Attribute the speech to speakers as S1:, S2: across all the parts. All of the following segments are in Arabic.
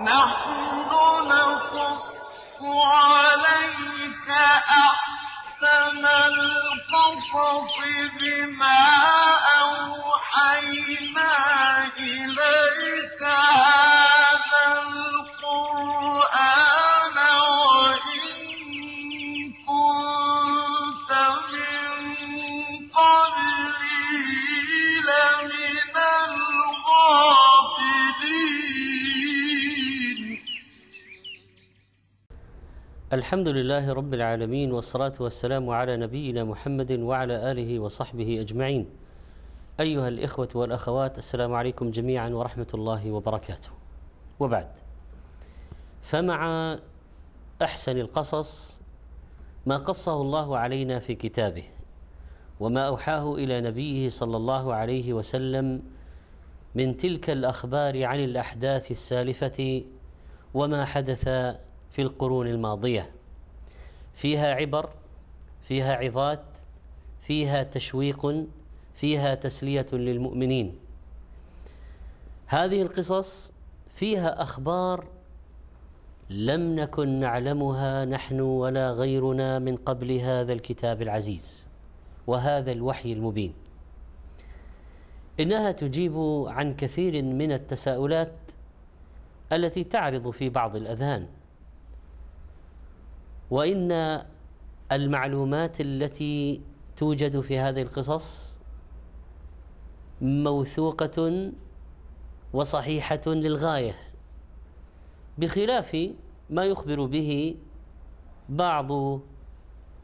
S1: نحن نقص عليك أحسن القصص بما أوحينا إليك هذا الحمد لله رب العالمين والصلاة والسلام على نبينا محمد وعلى آله وصحبه أجمعين أيها الإخوة والأخوات السلام عليكم جميعا ورحمة الله وبركاته وبعد فمع أحسن القصص ما قصه الله علينا في كتابه وما أوحاه إلى نبيه صلى الله عليه وسلم من تلك الأخبار عن الأحداث السالفة وما حدث في القرون الماضية فيها عبر فيها عظات فيها تشويق فيها تسلية للمؤمنين هذه القصص فيها أخبار لم نكن نعلمها نحن ولا غيرنا من قبل هذا الكتاب العزيز وهذا الوحي المبين انها تجيب عن كثير من التساؤلات التي تعرض في بعض الاذهان وإن المعلومات التي توجد في هذه القصص موثوقة وصحيحة للغاية بخلاف ما يخبر به بعض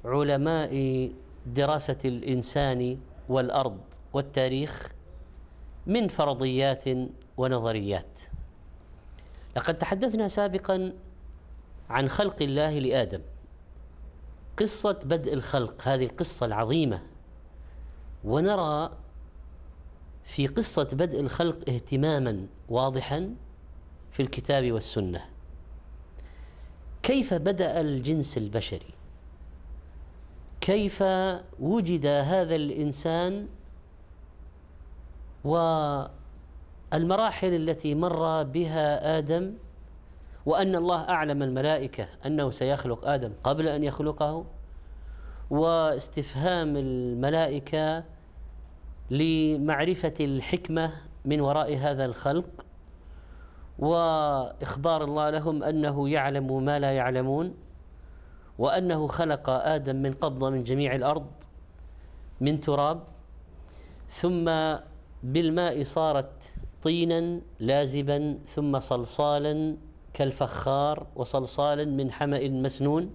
S1: علماء دراسة الإنسان والأرض والتاريخ من فرضيات ونظريات لقد تحدثنا سابقا عن خلق الله لآدم قصة بدء الخلق هذه القصة العظيمة ونرى في قصة بدء الخلق اهتماما واضحا في الكتاب والسنة كيف بدأ الجنس البشري كيف وجد هذا الإنسان والمراحل التي مر بها آدم وأن الله أعلم الملائكة أنه سيخلق آدم قبل أن يخلقه واستفهام الملائكة لمعرفة الحكمة من وراء هذا الخلق وإخبار الله لهم أنه يعلم ما لا يعلمون وأنه خلق آدم من قبضة من جميع الأرض من تراب ثم بالماء صارت طينا لازبا ثم صلصالا كالفخار وصلصال من حمأ مسنون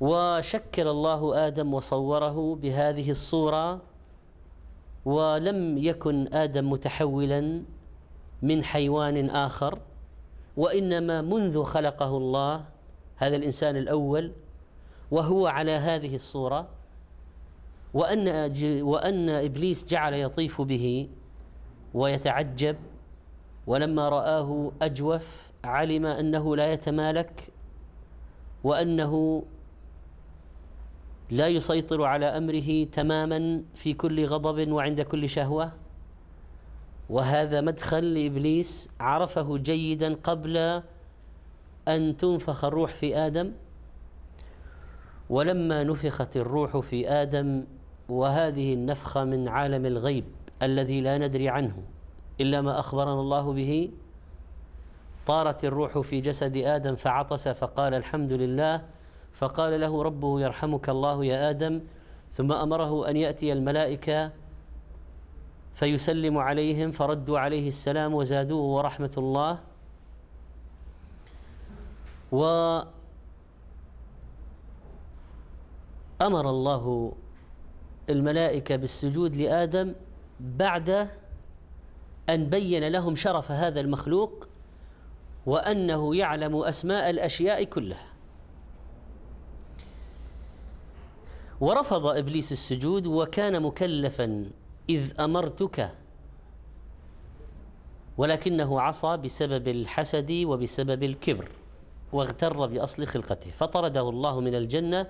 S1: وشكل الله آدم وصوره بهذه الصورة ولم يكن آدم متحولا من حيوان آخر وإنما منذ خلقه الله هذا الإنسان الأول وهو على هذه الصورة وأن, وأن إبليس جعل يطيف به ويتعجب ولما رآه أجوف علم أنه لا يتمالك وأنه لا يسيطر على أمره تماما في كل غضب وعند كل شهوة وهذا مدخل لإبليس عرفه جيدا قبل أن تنفخ الروح في آدم ولما نفخت الروح في آدم وهذه النفخة من عالم الغيب الذي لا ندري عنه إلا ما أخبرنا الله به طارت الروح في جسد آدم فعطس فقال الحمد لله فقال له ربه يرحمك الله يا آدم ثم أمره أن يأتي الملائكة فيسلم عليهم فردوا عليه السلام وزادوه ورحمة الله وأمر الله الملائكة بالسجود لآدم بعد أن بين لهم شرف هذا المخلوق وأنه يعلم أسماء الأشياء كلها ورفض إبليس السجود وكان مكلفا إذ أمرتك ولكنه عصى بسبب الحسد وبسبب الكبر واغتر بأصل خلقته فطرده الله من الجنة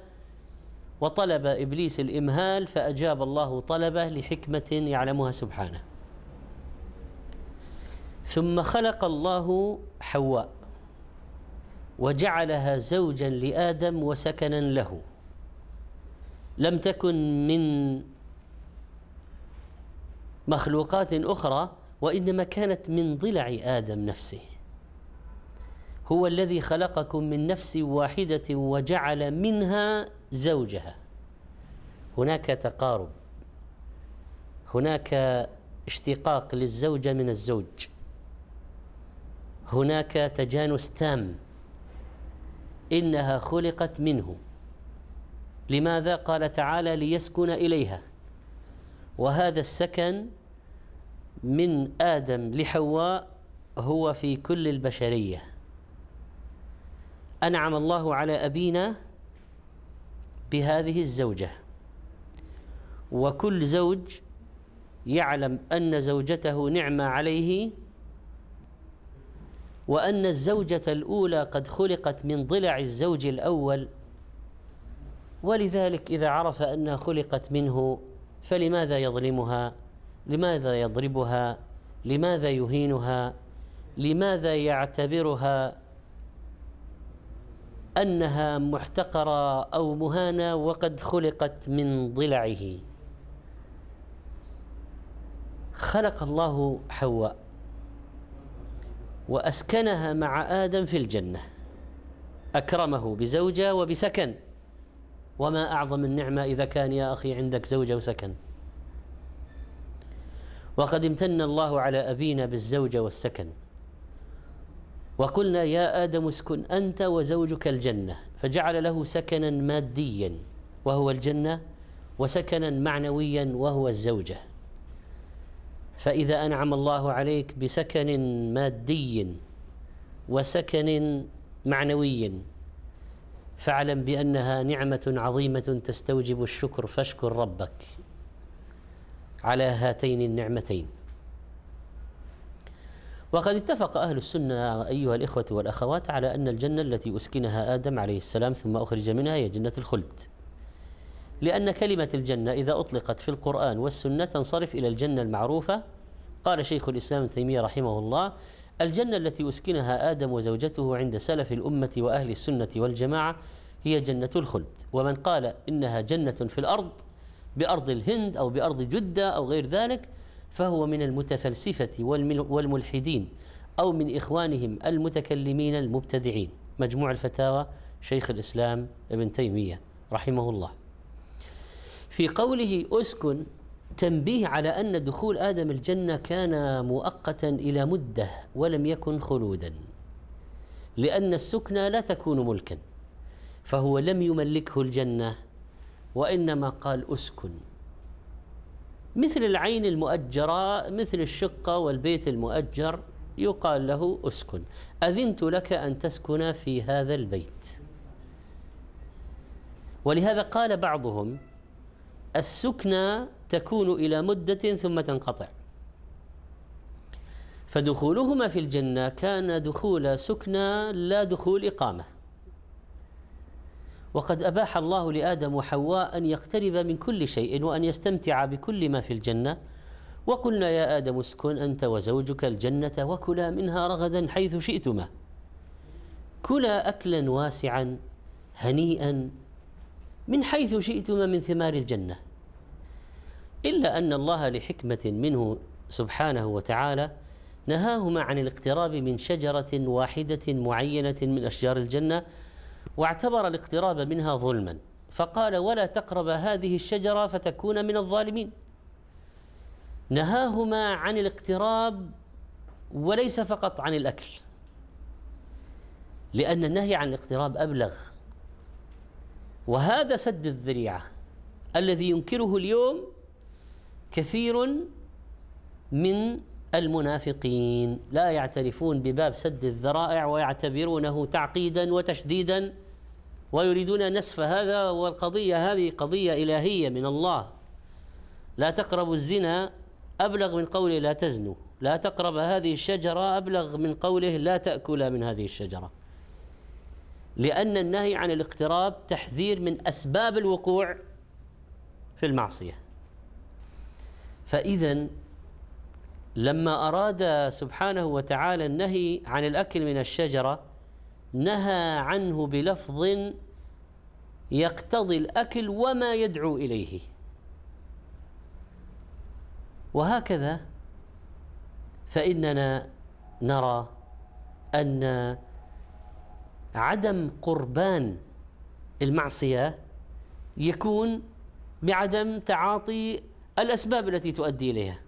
S1: وطلب إبليس الإمهال فأجاب الله طلبه لحكمة يعلمها سبحانه ثم خلق الله حواء وجعلها زوجا لادم وسكنا له لم تكن من مخلوقات اخرى وانما كانت من ضلع ادم نفسه هو الذي خلقكم من نفس واحده وجعل منها زوجها هناك تقارب هناك اشتقاق للزوجه من الزوج هناك تجانس تام إنها خلقت منه لماذا قال تعالى ليسكن إليها وهذا السكن من آدم لحواء هو في كل البشرية أنعم الله على أبينا بهذه الزوجة وكل زوج يعلم أن زوجته نعمة عليه وأن الزوجة الأولى قد خلقت من ضلع الزوج الأول ولذلك إذا عرف أنها خلقت منه فلماذا يظلمها لماذا يضربها لماذا يهينها لماذا يعتبرها انها محتقره او مهانه وقد خلقت من ضلعه خلق الله حواء وأسكنها مع آدم في الجنة أكرمه بزوجة وبسكن وما أعظم النعمة إذا كان يا أخي عندك زوجة وسكن وقد امتن الله على أبينا بالزوجة والسكن وقلنا يا آدم اسكن أنت وزوجك الجنة فجعل له سكنا ماديا وهو الجنة وسكنا معنويا وهو الزوجة فإذا أنعم الله عليك بسكن مادي وسكن معنوي فاعلم بأنها نعمة عظيمة تستوجب الشكر فاشكر ربك على هاتين النعمتين وقد اتفق أهل السنة أيها الإخوة والأخوات على أن الجنة التي أسكنها آدم عليه السلام ثم أخرج منها هي جنة الخلد لأن كلمة الجنة إذا أطلقت في القرآن والسنة تنصرف إلى الجنة المعروفة قال شيخ الإسلام ابن تيمية رحمه الله الجنة التي أسكنها آدم وزوجته عند سلف الأمة وأهل السنة والجماعة هي جنة الخلد ومن قال إنها جنة في الأرض بأرض الهند أو بأرض جدة أو غير ذلك فهو من المتفلسفة والملحدين أو من إخوانهم المتكلمين المبتدعين مجموع الفتاوى شيخ الإسلام ابن تيمية رحمه الله في قوله اسكن تنبيه على ان دخول ادم الجنه كان مؤقتا الى مده ولم يكن خلودا لان السكنى لا تكون ملكا فهو لم يملكه الجنه وانما قال اسكن مثل العين المؤجره مثل الشقه والبيت المؤجر يقال له اسكن اذنت لك ان تسكن في هذا البيت ولهذا قال بعضهم السكنى تكون إلى مدة ثم تنقطع فدخولهما في الجنة كان دخول سكنى لا دخول إقامة وقد أباح الله لآدم وحواء أن يقترب من كل شيء وأن يستمتع بكل ما في الجنة وقلنا يا آدم اسكن أنت وزوجك الجنة وكلا منها رغدا حيث شئتما كلا أكلا واسعا هنيئا من حيث شئتما من ثمار الجنة إلا أن الله لحكمة منه سبحانه وتعالى نهاهما عن الاقتراب من شجرة واحدة معينة من أشجار الجنة واعتبر الاقتراب منها ظلما فقال ولا تقرب هذه الشجرة فتكون من الظالمين نهاهما عن الاقتراب وليس فقط عن الأكل لأن النهي عن الاقتراب أبلغ وهذا سد الذريعة الذي ينكره اليوم كثير من المنافقين لا يعترفون بباب سد الذرائع ويعتبرونه تعقيدا وتشديدا ويريدون نسف هذا والقضية هذه قضية إلهية من الله لا تقربوا الزنا أبلغ من قوله لا تزنوا لا تقرب هذه الشجرة أبلغ من قوله لا تأكل من هذه الشجرة لأن النهي عن الاقتراب تحذير من أسباب الوقوع في المعصية فإذا لما أراد سبحانه وتعالى النهي عن الأكل من الشجرة نهى عنه بلفظ يقتضي الأكل وما يدعو إليه وهكذا فإننا نرى أن عدم قربان المعصية يكون بعدم تعاطي الأسباب التي تؤدي إليها